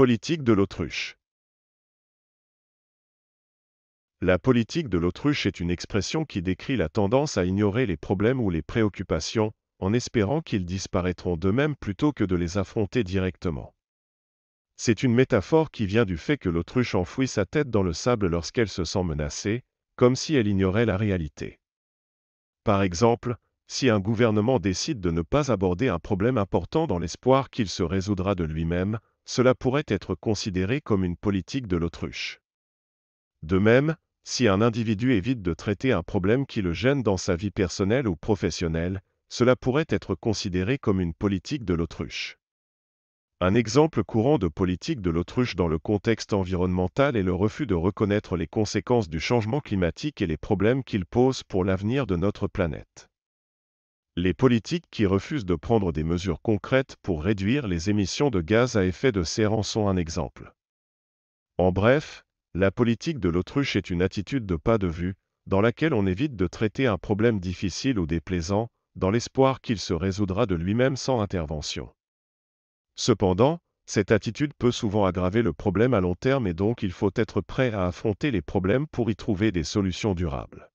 Politique de l'autruche La politique de l'autruche est une expression qui décrit la tendance à ignorer les problèmes ou les préoccupations, en espérant qu'ils disparaîtront d'eux-mêmes plutôt que de les affronter directement. C'est une métaphore qui vient du fait que l'autruche enfouit sa tête dans le sable lorsqu'elle se sent menacée, comme si elle ignorait la réalité. Par exemple, si un gouvernement décide de ne pas aborder un problème important dans l'espoir qu'il se résoudra de lui-même, cela pourrait être considéré comme une politique de l'autruche. De même, si un individu évite de traiter un problème qui le gêne dans sa vie personnelle ou professionnelle, cela pourrait être considéré comme une politique de l'autruche. Un exemple courant de politique de l'autruche dans le contexte environnemental est le refus de reconnaître les conséquences du changement climatique et les problèmes qu'il pose pour l'avenir de notre planète les politiques qui refusent de prendre des mesures concrètes pour réduire les émissions de gaz à effet de serre en sont un exemple. En bref, la politique de l'autruche est une attitude de pas de vue, dans laquelle on évite de traiter un problème difficile ou déplaisant, dans l'espoir qu'il se résoudra de lui-même sans intervention. Cependant, cette attitude peut souvent aggraver le problème à long terme et donc il faut être prêt à affronter les problèmes pour y trouver des solutions durables.